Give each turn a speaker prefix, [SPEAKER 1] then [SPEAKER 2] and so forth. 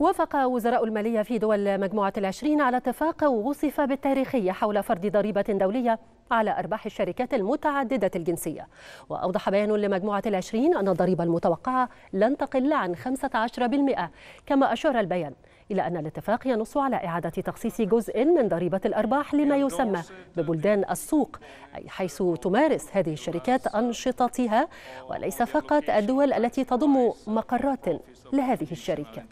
[SPEAKER 1] وافق وزراء المالية في دول مجموعة العشرين على اتفاق وصف بالتاريخي حول فرض ضريبة دولية على أرباح الشركات المتعددة الجنسية وأوضح بيان لمجموعة العشرين أن الضريبة المتوقعة لن تقل عن 15% كما أشار البيان إلى أن الاتفاق ينص على إعادة تخصيص جزء من ضريبة الأرباح لما يسمى ببلدان السوق أي حيث تمارس هذه الشركات أنشطتها وليس فقط الدول التي تضم مقرات لهذه الشركات